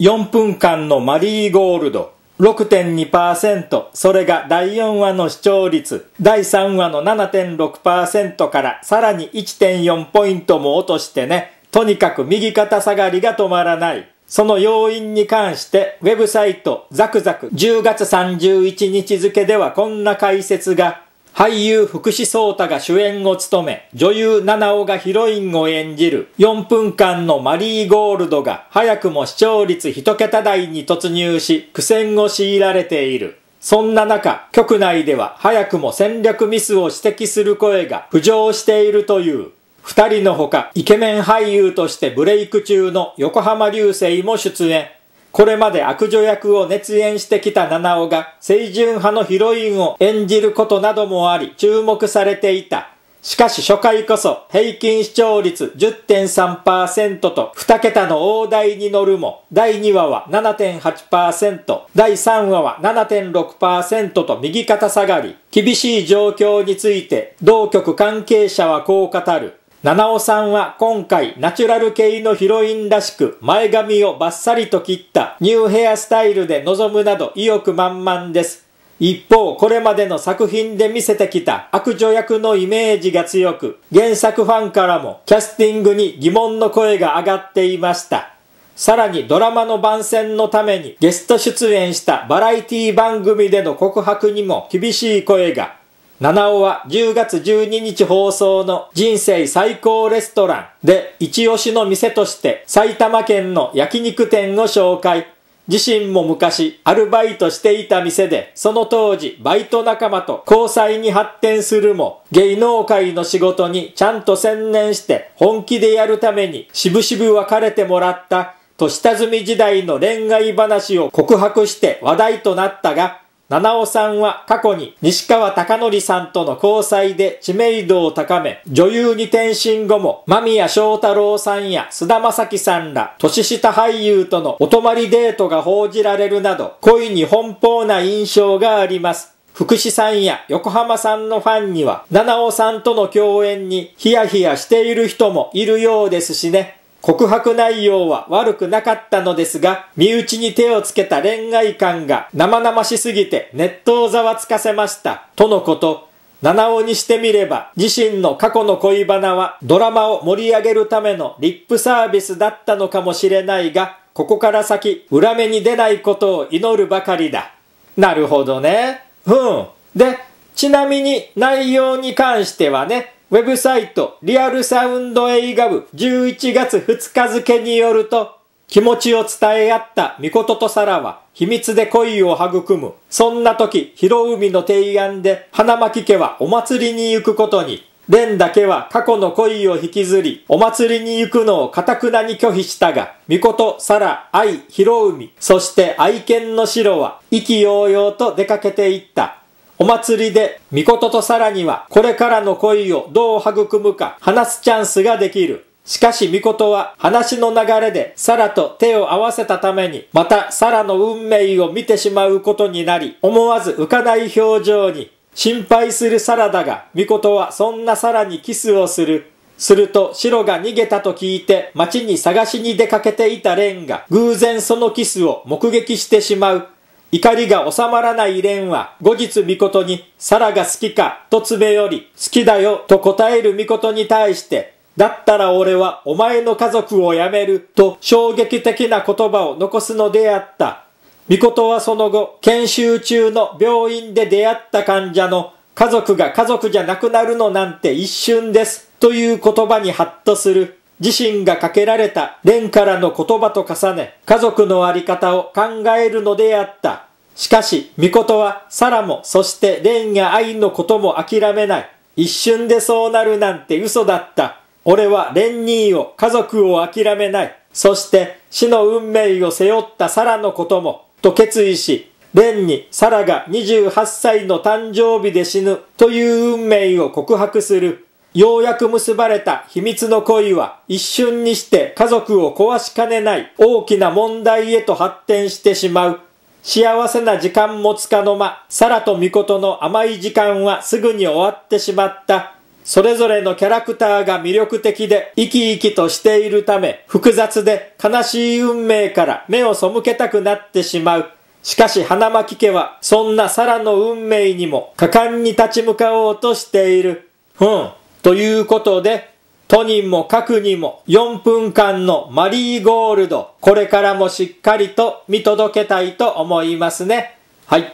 4分間のマリーゴールド6.2%それが第4話の視聴率第3話の7.6%からさらに1.4ポイントも落としてねとにかく右肩下がりが止まらないその要因に関してウェブサイトザクザク10月31日付ではこんな解説が俳優福士蒼太が主演を務め、女優七尾がヒロインを演じる4分間のマリーゴールドが早くも視聴率1桁台に突入し、苦戦を強いられている。そんな中、局内では早くも戦略ミスを指摘する声が浮上しているという。二人のほか、イケメン俳優としてブレイク中の横浜流星も出演。これまで悪女役を熱演してきた七尾が清純派のヒロインを演じることなどもあり注目されていた。しかし初回こそ平均視聴率10.3%と2桁の大台に乗るも、第2話は7.8%、第3話は7.6%と右肩下がり、厳しい状況について同局関係者はこう語る。七尾さんは今回ナチュラル系のヒロインらしく前髪をバッサリと切ったニューヘアスタイルで臨むなど意欲満々です。一方、これまでの作品で見せてきた悪女役のイメージが強く、原作ファンからもキャスティングに疑問の声が上がっていました。さらにドラマの番宣のためにゲスト出演したバラエティ番組での告白にも厳しい声が。七尾は10月12日放送の人生最高レストランで一押しの店として埼玉県の焼肉店を紹介。自身も昔アルバイトしていた店で、その当時バイト仲間と交際に発展するも、芸能界の仕事にちゃんと専念して本気でやるためにしぶしぶ別れてもらったと下積み時代の恋愛話を告白して話題となったが、七尾さんは過去に西川貴則さんとの交際で知名度を高め、女優に転身後も間宮祥太郎さんや菅田将暉さんら年下俳優とのお泊まりデートが報じられるなど、恋に奔放な印象があります。福士さんや横浜さんのファンには、七尾さんとの共演にヒヤヒヤしている人もいるようですしね。告白内容は悪くなかったのですが、身内に手をつけた恋愛感が生々しすぎてネットをざわつかせました。とのこと。七尾にしてみれば、自身の過去の恋バナはドラマを盛り上げるためのリップサービスだったのかもしれないが、ここから先、裏目に出ないことを祈るばかりだ。なるほどね。うん。で、ちなみに内容に関してはね、ウェブサイトリアルサウンド映画部11月2日付によると、気持ちを伝え合ったミコトとサラは秘密で恋を育む。そんな時、ヒロウミの提案で花巻家はお祭りに行くことに。レンだけは過去の恋を引きずり、お祭りに行くのをタくなに拒否したが、ミコト、サラ、アイ、ヒロウミ、そして愛犬のシロは意気揚々と出かけていった。お祭りで、みこととさらには、これからの恋をどう育むか、話すチャンスができる。しかし、みことは、話の流れで、サラと手を合わせたために、また、サラの運命を見てしまうことになり、思わず浮かない表情に、心配するサラだが、みことはそんなサラにキスをする。すると、シロが逃げたと聞いて、街に探しに出かけていたレンが、偶然そのキスを目撃してしまう。怒りが収まらない蓮は、後日ことに、サラが好きかと詰め寄り、好きだよと答える御事に対して、だったら俺はお前の家族を辞めると衝撃的な言葉を残すのであった。御事はその後、研修中の病院で出会った患者の家族が家族じゃなくなるのなんて一瞬ですという言葉にハッとする。自身がかけられた蓮からの言葉と重ね、家族のあり方を考えるのであった。しかし、御事はサラも、そして蓮や愛のことも諦めない。一瞬でそうなるなんて嘘だった。俺は蓮兄を、家族を諦めない。そして、死の運命を背負ったサラのことも、と決意し、蓮にサラが28歳の誕生日で死ぬという運命を告白する。ようやく結ばれた秘密の恋は一瞬にして家族を壊しかねない大きな問題へと発展してしまう。幸せな時間もつかの間、サラとミコトの甘い時間はすぐに終わってしまった。それぞれのキャラクターが魅力的で生き生きとしているため、複雑で悲しい運命から目を背けたくなってしまう。しかし花巻家はそんなサラの運命にも果敢に立ち向かおうとしている。うん。ということで、とにもかくにも4分間のマリーゴールド、これからもしっかりと見届けたいと思いますね。はい。